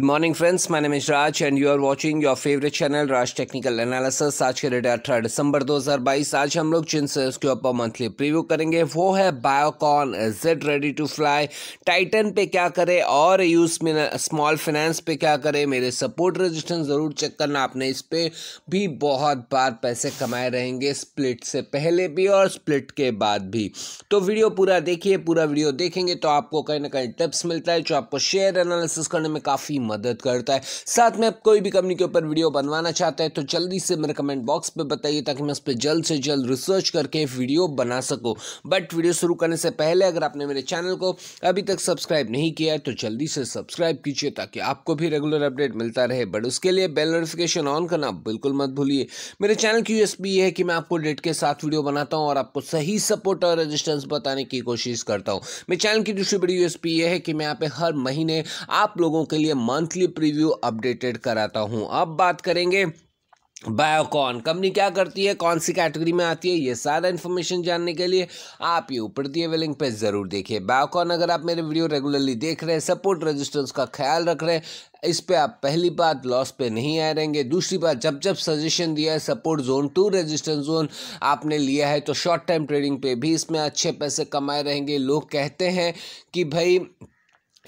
good morning friends my name is Raj and you are watching your favourite channel Raj technical analysis आज के date अठारह दिसंबर 2022 आज हम लोग जिन शेयर्स के ऊपर मंथली प्रीव्यू करेंगे वो है Biocon Z ready to fly Titan पे क्या करें और यूज स्मॉल फाइनेंस पे क्या करें मेरे सपोर्ट रजिस्टेंस ज़रूर चेक करना आपने इस पर भी बहुत बार पैसे कमाए रहेंगे स्प्लिट से पहले भी और स्प्लिट के बाद भी तो वीडियो पूरा देखिए पूरा वीडियो देखेंगे तो आपको कहीं ना कहीं टिप्स मिलता है जो आपको शेयर एनालिसिस करने में काफ़ी मदद करता है साथ में आप कोई भी कंपनी के ऊपर वीडियो बनवाना चाहते हैं तो जल्दी से मेरे कमेंट बॉक्स पर बताइए ताकि मैं उस पर जल्द से जल्द रिसर्च करके वीडियो बना सकूँ बट वीडियो शुरू करने से पहले अगर आपने मेरे चैनल को अभी तक सब्सक्राइब नहीं किया है तो जल्दी से सब्सक्राइब कीजिए ताकि आपको भी रेगुलर अपडेट मिलता रहे बट उसके लिए बेल नोटिफिकेशन ऑन करना बिल्कुल मत भूलिए मेरे चैनल की यूएसपी है कि मैं आपको डेट के साथ वीडियो बनाता हूँ और आपको सही सपोर्ट और रेजिस्टेंस बताने की कोशिश करता हूँ मेरे चैनल की दूसरी बड़ी यूएसपी ये है कि मैं यहाँ पे हर महीने आप लोगों के लिए मंथ मंथली प्रीव्यू अपडेटेड कराता हूँ अब बात करेंगे बायोकॉन कंपनी क्या करती है कौन सी कैटेगरी में आती है ये सारा इन्फॉर्मेशन जानने के लिए आप ये ऊपर दिए हुए लिंक पे ज़रूर देखिए बायोकॉन अगर आप मेरे वीडियो रेगुलरली देख रहे हैं सपोर्ट रेजिस्टेंस का ख्याल रख रहे हैं इस पे आप पहली बात लॉस पे नहीं आए रहेंगे दूसरी बात जब जब सजेशन दिया है support zone to resistance zone आपने लिया है तो शॉर्ट टाइम ट्रेडिंग पे भी इसमें अच्छे पैसे कमाए रहेंगे लोग कहते हैं कि भाई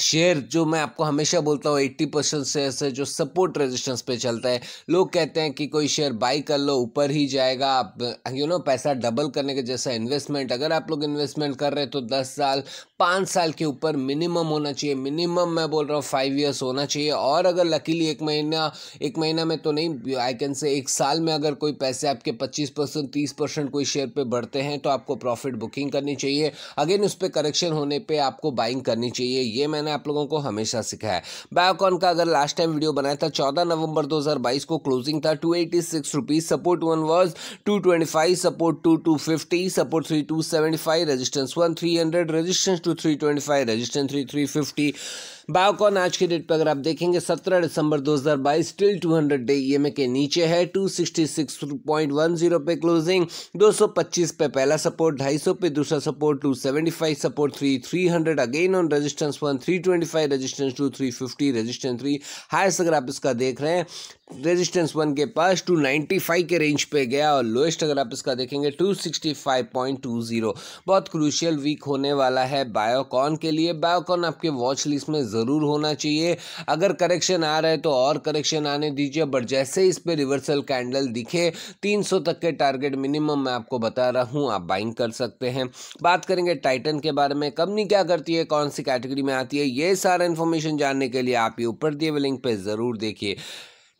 शेयर जो मैं आपको हमेशा बोलता हूँ एट्टी परसेंट शेयर है जो सपोर्ट रेजिस्टेंस पे चलता है लोग कहते हैं कि कोई शेयर बाई कर लो ऊपर ही जाएगा आप यू नो पैसा डबल करने के जैसा इन्वेस्टमेंट अगर आप लोग इन्वेस्टमेंट कर रहे हैं तो दस साल पाँच साल के ऊपर मिनिमम होना चाहिए मिनिमम मैं बोल रहा हूँ फाइव ईयर्स होना चाहिए और अगर लकीली एक महीना एक महीना में तो नहीं आई कैन से एक साल में अगर कोई पैसे आपके पच्चीस परसेंट तीस परसेंट कोई शेयर पे बढ़ते हैं तो आपको प्रॉफिट बुकिंग करनी चाहिए अगेन उस पर करेक्शन होने पर आपको बाइंग करनी चाहिए ये मैंने आप लोगों को हमेशा सिखाया बायोकॉन का अगर लास्ट टाइम वीडियो बनाया था चौदह नवंबर दो को क्लोजिंग था two eighty six rupees support one was two twenty five support two two fifty support three two seventy five resistance one three hundred resistance two 325 resistance 3 350 Biocon आज के date पर अगर आप देखेंगे 17 दिसंबर 2022 स्टिल 200 डे ईएमए के नीचे है 266.10 पे क्लोजिंग 225 पे पहला सपोर्ट 250 पे दूसरा support 275 support 3 300 again on resistance 1 325 resistance 2 350 resistance 3 highest अगर आप इसका देख रहे हैं रेजिस्टेंस वन के पास फाइव के रेंज पे गया और लोएस्ट अगर आप इसका देखेंगे जीरो बहुत क्रूशियल वीक होने वाला है बायोकॉन के लिए बायोकॉन आपके वॉच लिस्ट में जरूर ज़रूर होना चाहिए अगर करेक्शन आ रहा है तो और करेक्शन आने दीजिए बट जैसे इस पर रिवर्सल कैंडल दिखे 300 तक के टारगेट मिनिमम मैं आपको बता रहा हूँ आप बाइंग कर सकते हैं बात करेंगे टाइटन के बारे में कंपनी क्या करती है कौन सी कैटेगरी में आती है ये सारा इन्फॉर्मेशन जानने के लिए आप ये ऊपर दिए हुए लिंक पर ज़रूर देखिए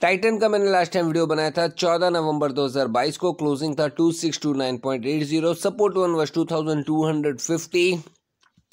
टाइटन का मैंने लास्ट टाइम वीडियो बनाया था 14 नवंबर 2022 को क्लोजिंग था 2629.80 सपोर्ट वन वॉज 2250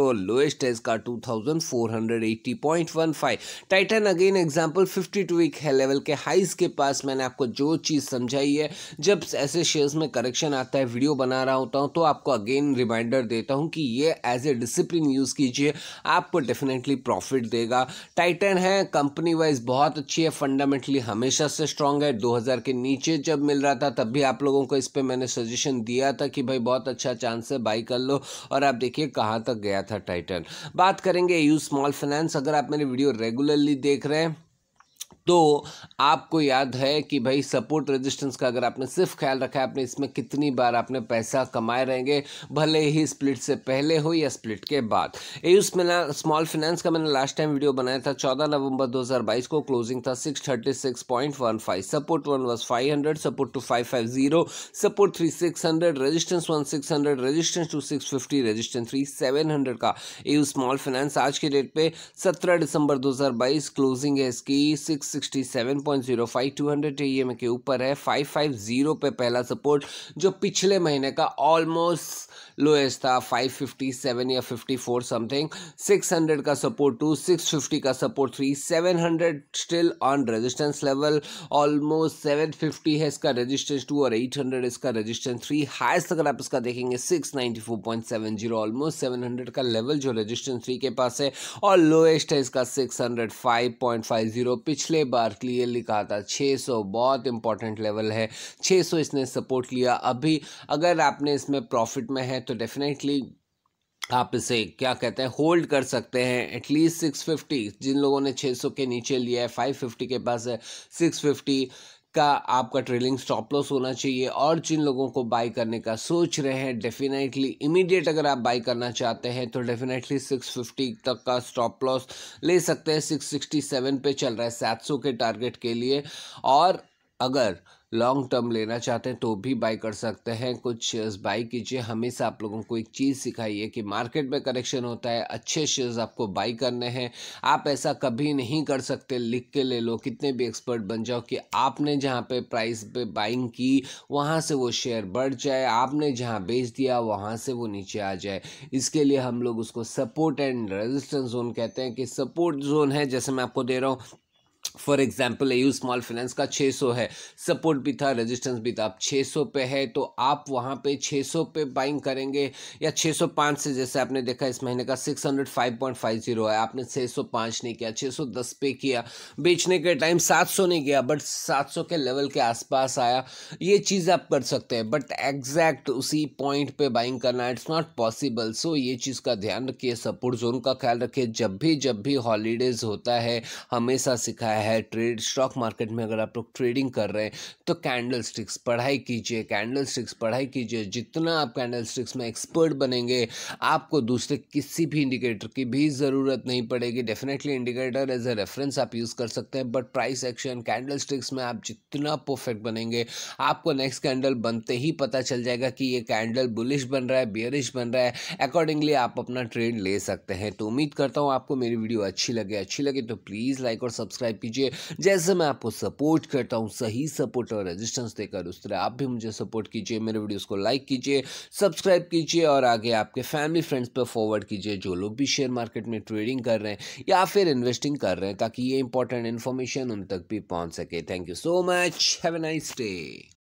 और लोएस्ट है इसका two thousand four hundred point one five Titan again fifty two week है लेवल के हाइस के पास मैंने आपको जो चीज़ समझाई है जब ऐसे शेयर्स में करेक्शन आता है वीडियो बना रहा होता हूँ तो आपको अगेन रिमाइंडर देता हूँ कि ये एज ए डिसिप्लिन यूज़ कीजिए आपको डेफिनेटली प्रॉफिट देगा टाइटन है कंपनी वाइज बहुत अच्छी है फंडामेंटली हमेशा से स्ट्रांग है दो हजार के नीचे जब मिल रहा था तब भी आप लोगों को इस पर मैंने सजेशन दिया था कि भाई बहुत अच्छा चांस है बाई कर लो और आप देखिए कहाँ तक गया था था टाइटन बात करेंगे यू स्मॉल फाइनेंस अगर आप मेरे वीडियो रेगुलरली देख रहे हैं तो आपको याद है कि भाई सपोर्ट रेजिस्टेंस का अगर आपने सिर्फ ख्याल रखा है आपने इसमें कितनी बार आपने पैसा कमाए रहेंगे भले ही स्प्लिट से पहले हो या स्प्लिट के बाद एयूस मिला स्मॉल फाइनेंस का मैंने लास्ट टाइम वीडियो बनाया था चौदह नवंबर दो को क्लोजिंग था five support one five hundred support two zero support three six hundred resistance one six hundred resistance two six fifty resistance three seven hundred का यू स्मॉल फाइनेंस आज के date पे सत्रह दिसंबर बाईस क्लोजिंग है इसकी सिक्स 667.05 200 ईएमए के ऊपर है 550 पे पहला सपोर्ट जो पिछले महीने का ऑलमोस्ट लोएस्ट था 557 या 54 समथिंग 600 का सपोर्ट टू 650 का support three 700 still on resistance level almost 750 है इसका रेजिस्टेंस टू और 800 इसका रेजिस्टेंस थ्री हाइस्ट अगर आप इसका देखेंगे 694.70 ऑलमोस्ट 700 का लेवल जो रजिस्टेंस थ्री के पास है और लोएस्ट है इसका 605.50 पिछले कितने बार क्लियरली कहा था 600 बहुत इंपॉर्टेंट लेवल है 600 इसने सपोर्ट लिया अभी अगर आपने इसमें प्रॉफिट में है तो डेफिनेटली आप इसे क्या कहते हैं होल्ड कर सकते हैं एटलीस्ट 650 जिन लोगों ने 600 के नीचे लिया है 550 के पास है 650 का आपका ट्रेलिंग स्टॉप लॉस होना चाहिए और जिन लोगों को बाई करने का सोच रहे हैं डेफिनेटली इमीडिएट अगर आप बाई करना चाहते हैं तो डेफिनेटली 650 तक का स्टॉप लॉस ले सकते हैं 667 पे चल रहा है 700 के टारगेट के लिए और अगर लॉन्ग टर्म लेना चाहते हैं तो भी बाई कर सकते हैं कुछ शेयर्स बाई कीजिए हमेशा आप लोगों को एक चीज़ सिखाई है कि मार्केट में करेक्शन होता है अच्छे शेयर्स आपको बाई करने हैं आप ऐसा कभी नहीं कर सकते लिख के ले लो कितने भी एक्सपर्ट बन जाओ कि आपने जहाँ पे प्राइस पे बाइंग की वहाँ से वो शेयर बढ़ जाए आपने जहाँ बेच दिया वहाँ से वो नीचे आ जाए इसके लिए हम लोग उसको सपोर्ट एंड रेजिस्टेंस जोन कहते हैं कि सपोर्ट जोन है जैसे मैं आपको दे रहा हूँ for example A U small finance का 600 है सपोर्ट भी था रेजिस्टेंस भी था आप 600 पे है तो आप वहाँ पे 600 पे बाइंग करेंगे या 605 से जैसे आपने देखा इस महीने का 605.50 है आपने 605 नहीं किया 610 पे किया बेचने के टाइम 700 नहीं किया बट 700 के लेवल के आसपास आया ये चीज़ आप कर सकते हैं बट एग्जैक्ट उसी पॉइंट पर बाइंग करना इट्स नॉट पॉसिबल सो ये चीज़ का ध्यान रखिए सपोर्ट जोन का ख्याल रखिए जब भी जब भी हॉलीडेज़ होता है हमेशा सिखाया है ट्रेड स्टॉक मार्केट में अगर आप लोग ट्रेडिंग कर रहे हैं तो कैंडल स्टिक्स पढ़ाई कीजिए कैंडल स्टिक्स पढ़ाई कीजिए जितना आप कैंडल स्टिक्स में एक्सपर्ट बनेंगे आपको दूसरे किसी भी इंडिकेटर की भी ज़रूरत नहीं पड़ेगी definitely indicator as a reference आप यूज़ कर सकते हैं but price action candlesticks में आप जितना परफेक्ट बनेंगे आपको नेक्स्ट कैंडल बनते ही पता चल जाएगा कि ये कैंडल बुलिश बन रहा है बियरिश बन रहा है अकॉर्डिंगली आप अपना ट्रेड ले सकते हैं तो उम्मीद करता हूँ आपको मेरी वीडियो अच्छी लगे अच्छी लगे तो प्लीज़ लाइक और सब्सक्राइब कीजिए कीजिए जैसे मैं आपको सपोर्ट करता हूँ सही सपोर्ट और रेजिस्टेंस देकर उस तरह आप भी मुझे सपोर्ट कीजिए मेरे वीडियोज़ को लाइक कीजिए सब्सक्राइब कीजिए और आगे आपके फैमिली फ्रेंड्स पर फॉरवर्ड कीजिए जो लोग भी शेयर मार्केट में ट्रेडिंग कर रहे हैं या फिर इन्वेस्टिंग कर रहे हैं ताकि ये इंपॉर्टेंट इन्फॉर्मेशन उन तक भी पहुँच सके thank you so much have a nice day